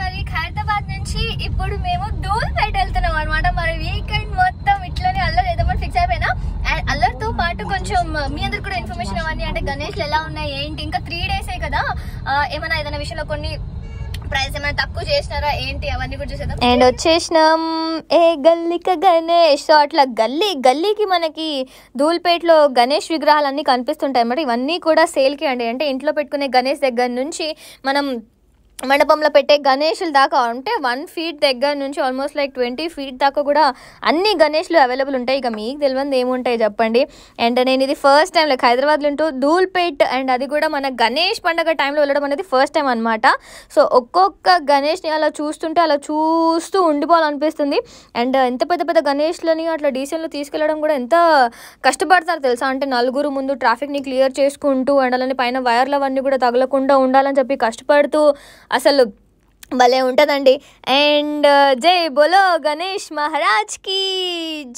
మరి ఖైరతాబాద్ నుంచి ఇప్పుడు మేము దూల్పేట వెళ్తున్నాం అనమాట మరి వీకెండ్ మొత్తం ఇట్లానే అల్లరి ఏదో ఫిక్స్ అయిపోయినా అల్లరితో పాటు కొంచెం మీ అందరు కూడా ఇన్ఫర్మేషన్ ఇవ్వండి అంటే గణేష్లు ఎలా ఉన్నాయి ఏంటి ఇంకా త్రీ డేసే కదా ఏమైనా ఏదైనా విషయంలో కొన్ని ప్రైస్ ఏమైనా తక్కువ చేసినారా ఏంటి అవన్నీ కూడా చూసేద్దాం అండ్ వచ్చేసినాం ఏ గల్లిక గణేష్ సో అట్లా గల్లీ గల్లీకి మనకి ధూల్పేటలో గణేష్ విగ్రహాలు అన్నీ కనిపిస్తుంటాయి అన్నమాట ఇవన్నీ కూడా సేల్కి అండి అంటే ఇంట్లో పెట్టుకునే గణేష్ దగ్గర నుంచి మనం మండపంలో పెట్టే గణేషుల దాకా అంటే వన్ ఫీట్ దగ్గర నుంచి ఆల్మోస్ట్ లైక్ ట్వంటీ ఫీట్ దాకా కూడా అన్ని గణేష్లు అవైలబుల్ ఉంటాయి ఇక మీకు తెలియదు ఏముంటాయి చెప్పండి అండ్ నేను ఇది ఫస్ట్ టైం లైక్ హైదరాబాద్లో ఉంటూ ధూల్పేట్ అండ్ అది కూడా మన గణేష్ పండగ టైంలో వెళ్ళడం అనేది ఫస్ట్ టైం అనమాట సో ఒక్కొక్క గణేష్ని అలా చూస్తుంటే అలా చూస్తూ ఉండిపోవాలనిపిస్తుంది అండ్ ఎంత పెద్ద పెద్ద గణేష్లని అట్లా డీసెల్లో తీసుకెళ్ళడం కూడా ఎంత కష్టపడతారు తెలుసా అంటే నలుగురు ముందు ట్రాఫిక్ని క్లియర్ చేసుకుంటూ అండ్ అలానే పైన వైర్లు అవన్నీ కూడా తగలకుండా ఉండాలని చెప్పి కష్టపడుతూ అసలు భలే ఉంటుందండి అండ్ uh, జై బోలో గణేష్ మహారాజ్కి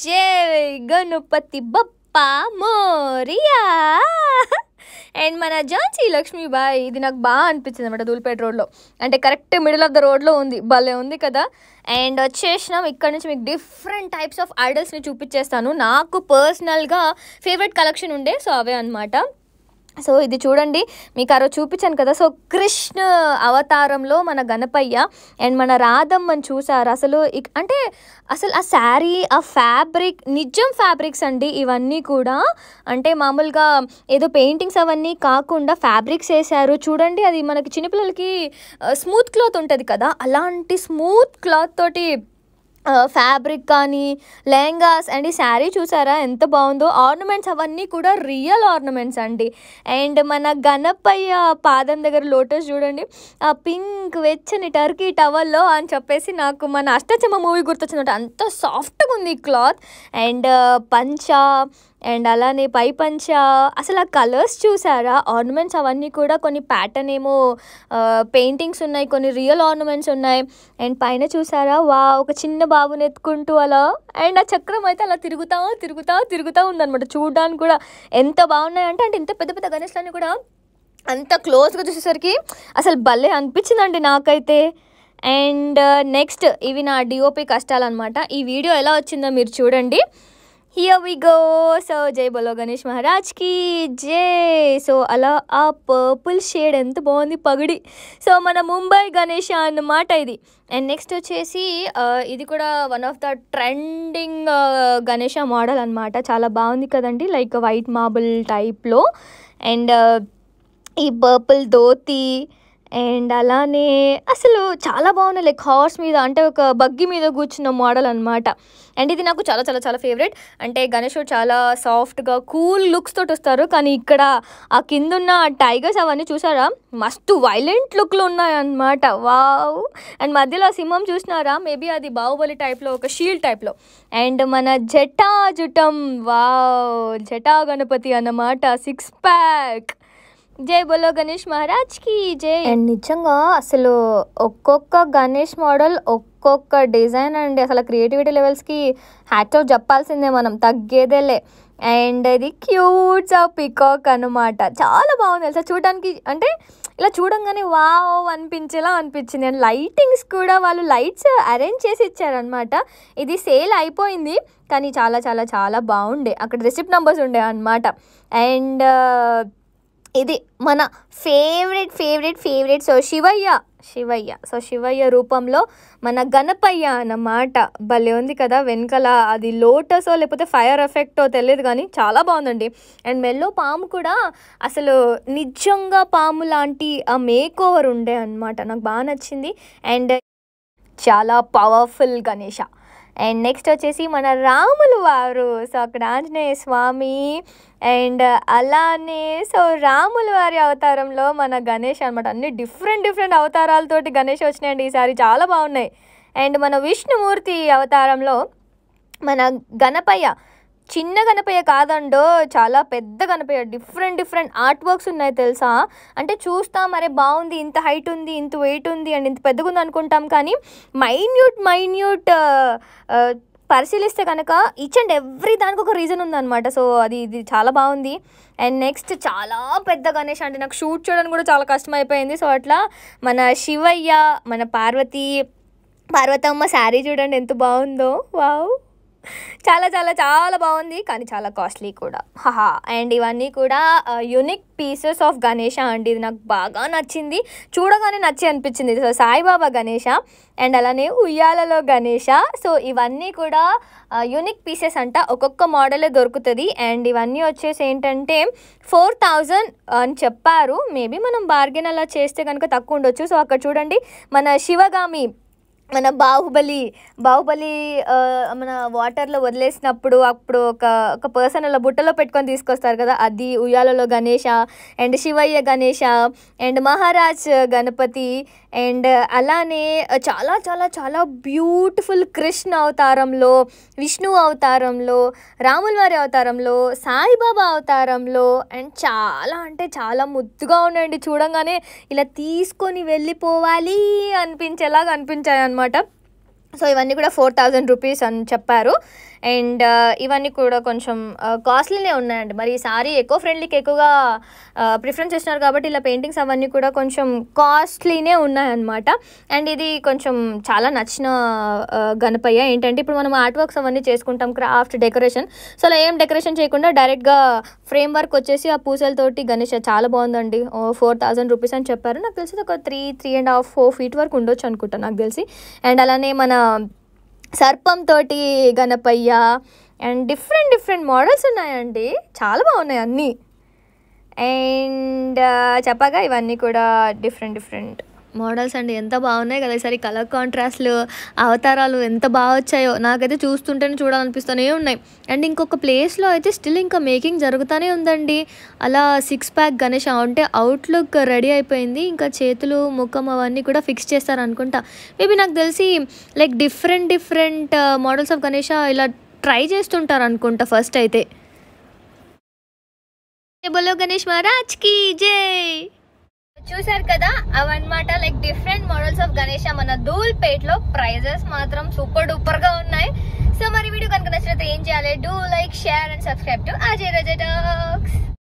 జై గణపతి బప్ప మోరియా అండ్ మన ఝాన్సీ లక్ష్మీబాయ్ ఇది నాకు బాగా అనిపించింది అనమాట దూల్పేట రోడ్లో అంటే కరెక్ట్ మిడిల్ ఆఫ్ ద రోడ్లో ఉంది భలే ఉంది కదా అండ్ వచ్చేసినాం ఇక్కడ నుంచి మీకు డిఫరెంట్ టైప్స్ ఆఫ్ ఐడల్స్ని చూపించేస్తాను నాకు పర్సనల్గా ఫేవరెట్ కలెక్షన్ ఉండే సో అవే అనమాట సో ఇది చూడండి మీకు ఆరో చూపించాను కదా సో కృష్ణ అవతారంలో మన గణపయ్య అండ్ మన రాధమ్మని చూసారు అసలు అంటే అసలు ఆ శారీ ఆ ఫ్యాబ్రిక్ నిజం ఫ్యాబ్రిక్స్ అండి ఇవన్నీ కూడా అంటే మామూలుగా ఏదో పెయింటింగ్స్ అవన్నీ కాకుండా ఫ్యాబ్రిక్స్ వేసారు చూడండి అది మనకి చిన్నపిల్లలకి స్మూత్ క్లాత్ ఉంటుంది కదా అలాంటి స్మూత్ క్లాత్ తోటి ఫ్యాబ్రిక్ కానీ లెహంగాస్ అండ్ ఈ శారీ చూసారా ఎంత బాగుందో ఆర్నమెంట్స్ అవన్నీ కూడా రియల్ ఆర్నమెంట్స్ అండి అండ్ మన గణపయ్య పాదం దగ్గర లోటస్ చూడండి ఆ పింక్ వెచ్చని టర్కీ టవల్లో అని చెప్పేసి నాకు మన అష్టచమ్మ మూవీ గుర్తొచ్చినట్టు అంత సాఫ్ట్గా ఉంది క్లాత్ అండ్ పంచా అండ్ అలానే పై పంచ అసలు ఆ కలర్స్ చూసారా ఆర్నమెంట్స్ అవన్నీ కూడా కొన్ని ప్యాటర్న్ ఏమో పెయింటింగ్స్ ఉన్నాయి కొన్ని రియల్ ఆర్నమెంట్స్ ఉన్నాయి అండ్ పైన చూసారా వా ఒక చిన్న బాబుని ఎత్తుకుంటూ అలా అండ్ ఆ చక్రం అయితే అలా తిరుగుతా తిరుగుతా తిరుగుతూ ఉందనమాట చూడడానికి కూడా ఎంత బాగున్నాయంటే అంటే ఇంత పెద్ద పెద్ద గణేష్లన్నీ కూడా అంత క్లోజ్గా చూసేసరికి అసలు భలే అనిపించిందండి నాకైతే అండ్ నెక్స్ట్ ఇవి నా డిఓపి కష్టాలన్నమాట ఈ వీడియో ఎలా వచ్చిందో మీరు చూడండి హియర్ వి గో సో జై బలో గణేష్ మహారాజ్కి జే సో అలా ఆ పర్పుల్ షేడ్ ఎంత బాగుంది పగిడి సో మన ముంబై గణేష్ అన్నమాట ఇది అండ్ నెక్స్ట్ వచ్చేసి ఇది కూడా one of the trending Ganesha model అనమాట చాలా బాగుంది కదండి లైక్ వైట్ మార్బుల్ టైప్లో అండ్ ఈ పర్పుల్ ధోతి అండ్ అలానే అసలు చాలా బాగున్నాయి లైక్ హార్స్ మీద అంటే ఒక బగ్గి మీద కూర్చున్న మోడల్ అనమాట అండ్ ఇది నాకు చాలా చాలా చాలా ఫేవరెట్ అంటే గణేష్ చాలా సాఫ్ట్గా కూల్ లుక్స్ తోటి వస్తారు కానీ ఇక్కడ ఆ కింద ఉన్న టైగర్స్ అవన్నీ చూసారా మస్తు వైలెంట్ లుక్లు ఉన్నాయన్నమాట వావ్ అండ్ మధ్యలో ఆ సింహం చూసినారా మేబీ అది బాహుబలి టైప్లో ఒక షీల్డ్ టైప్లో అండ్ మన జటా జుటం వావ్ జటా గణపతి అన్నమాట సిక్స్ ప్యాక్ జై బోలో గణేష్ మహారాజ్ కి జై అండ్ నిజంగా అసలు ఒక్కొక్క గణేష్ మోడల్ ఒక్కొక్క డిజైన్ అండి అసలు క్రియేటివిటీ లెవెల్స్కి హ్యాట్ ఆఫ్ చెప్పాల్సిందే మనం తగ్గేదేలే అండ్ ఇది క్యూట్ ఆ పికాక్ అనమాట చాలా బాగుంది తెలుసా చూడడానికి అంటే ఇలా చూడంగానే వావ్ అనిపించేలా అనిపించింది అండ్ లైటింగ్స్ కూడా వాళ్ళు లైట్స్ అరేంజ్ చేసి ఇచ్చారనమాట ఇది సేల్ అయిపోయింది కానీ చాలా చాలా చాలా బాగుండే అక్కడ రిసిప్ట్ నెంబర్స్ ఉండే అనమాట అండ్ ఇది మన favourite favourite favourite so Shivayya Shivayya so Shivayya రూపంలో మన గణపయ్య అన్నమాట భలే ఉంది కదా వెనకల అది లోటసో లేకపోతే ఫైర్ ఎఫెక్టో తెలియదు కానీ చాలా బాగుందండి అండ్ మెల్లో పాము కూడా అసలు నిజంగా పాము లాంటి ఆ మేక్ ఓవర్ ఉండే అనమాట నాకు బాగా నచ్చింది అండ్ చాలా పవర్ఫుల్ గణేష అండ్ నెక్స్ట్ వచ్చేసి మన రాములు వారు సో అక్కడ ఆంజనేయ స్వామి అండ్ అలానే సో రాముల వారి అవతారంలో మన గణేష్ అనమాట అన్ని డిఫరెంట్ డిఫరెంట్ అవతారాలతోటి గణేష్ వచ్చినాయండి ఈసారి చాలా బాగున్నాయి అండ్ మన విష్ణుమూర్తి అవతారంలో మన గణపయ్య చిన్న గణపయ్య కాదండో చాలా పెద్ద Ganapayya different different art works ఉన్నాయి తెలుసా అంటే చూస్తాం అరే బాగుంది ఇంత హైట్ ఉంది ఇంత వెయిట్ ఉంది అండ్ ఇంత పెద్దగా ఉంది అనుకుంటాం కానీ మైన్యూట్ మైన్యూట్ పరిశీలిస్తే కనుక ఈచ్ అండ్ ఎవ్రీ దానికి ఒక రీజన్ ఉందన్నమాట సో అది ఇది చాలా బాగుంది అండ్ నెక్స్ట్ చాలా పెద్ద గణేష్ అంటే నాకు షూట్ చేయడానికి కూడా చాలా కష్టం అయిపోయింది సో అట్లా మన శివయ్య మన పార్వతి పార్వతమ్మ శారీ చూడండి ఎంత బాగుందో వావ్ చాలా చాలా చాలా బాగుంది కానీ చాలా కాస్ట్లీ కూడా హహా అండ్ ఇవన్నీ కూడా యునిక్ పీసెస్ ఆఫ్ గణేష అండి ఇది నాకు బాగా నచ్చింది చూడగానే నచ్చి అనిపించింది సో సాయిబాబా గణేష అండ్ అలానే ఉయ్యాలలో గణేష సో ఇవన్నీ కూడా యూనిక్ పీసెస్ అంట ఒక్కొక్క మోడలే దొరుకుతుంది అండ్ ఇవన్నీ వచ్చేసి ఏంటంటే ఫోర్ థౌజండ్ అని చెప్పారు మేబీ మనం బార్గెన్ అలా చేస్తే కనుక తక్కువ ఉండొచ్చు సో అక్కడ చూడండి మన శివగామి మన బాహుబలి బాహుబలి మన వాటర్లో వదిలేసినప్పుడు అప్పుడు ఒక ఒక పర్సన్ అలా బుట్టలో పెట్టుకొని తీసుకొస్తారు కదా అది ఉయ్యాలలో Ganesha and Shivayya Ganesha and Maharaj Ganapati and అలానే చాలా చాలా చాలా బ్యూటిఫుల్ కృష్ణ అవతారంలో విష్ణు అవతారంలో రాములవారి అవతారంలో సాయిబాబా అవతారంలో అండ్ చాలా అంటే చాలా ముద్దుగా ఉన్నాయండి చూడంగానే ఇలా తీసుకొని వెళ్ళిపోవాలి అనిపించేలాగా అనిపించాయి mud up సో ఇవన్నీ కూడా ఫోర్ థౌజండ్ రూపీస్ అని చెప్పారు అండ్ ఇవన్నీ కూడా కొంచెం కాస్ట్లీనే ఉన్నాయండి మరి సారీ ఎక్కువ ఫ్రెండ్లీకి ఎక్కువగా ప్రిఫరెన్స్ ఇస్తున్నారు కాబట్టి ఇలా పెయింటింగ్స్ అవన్నీ కూడా కొంచెం కాస్ట్లీనే ఉన్నాయన్నమాట అండ్ ఇది కొంచెం చాలా నచ్చిన గణపయ్య ఏంటంటే ఇప్పుడు మనం ఆర్ట్ వర్క్స్ అవన్నీ చేసుకుంటాం క్రాఫ్ట్ డెకరేషన్ సో అలా ఏం డెకరేషన్ చేయకుండా డైరెక్ట్గా ఫ్రేమ్ వర్క్ వచ్చేసి ఆ పూసలతోటి గణేష్ చాలా బాగుందండి ఫోర్ థౌజండ్ రూపీస్ అని చెప్పారు నాకు తెలిసి ఒక three three and half four feet వరకు ఉండొచ్చు అనుకుంటా నాకు తెలిసి అండ్ అలానే మన సర్పంతో Ganapayya and different different models ఉన్నాయండి చాలా బాగున్నాయి అన్నీ అండ్ uh, చెప్పగా ఇవన్నీ కూడా డిఫరెంట్ డిఫరెంట్ మోడల్స్ అండి ఎంత బాగున్నాయి కదా ఈసారి కలర్ కాంట్రాస్ట్లు అవతారాలు ఎంత బాగా వచ్చాయో నాకైతే చూస్తుంటేనే చూడాలనిపిస్తూనే ఉన్నాయి అండ్ ఇంకొక ప్లేస్లో అయితే స్టిల్ ఇంకా మేకింగ్ జరుగుతూనే ఉందండి అలా సిక్స్ ప్యాక్ గణేష్ అంటే అవుట్లుక్ రెడీ అయిపోయింది ఇంకా చేతులు ముఖం అవన్నీ కూడా ఫిక్స్ చేస్తారనుకుంటా మేబీ నాకు తెలిసి like different different models of Ganesha ఇలా ట్రై చేస్తుంటారు అనుకుంటా ఫస్ట్ అయితే బోలో గణేష్ మహారాజ్కి జే అవన్నమాట like different models of Ganesha మన ధూల్పేట్ లో ప్రైజెస్ మాత్రం సూపర్ డూపర్ గా ఉన్నాయి సో మరి వీడియో కనుక నచ్చినట్టు ఏం చేయాలి do like share and subscribe to Ajay Raja talks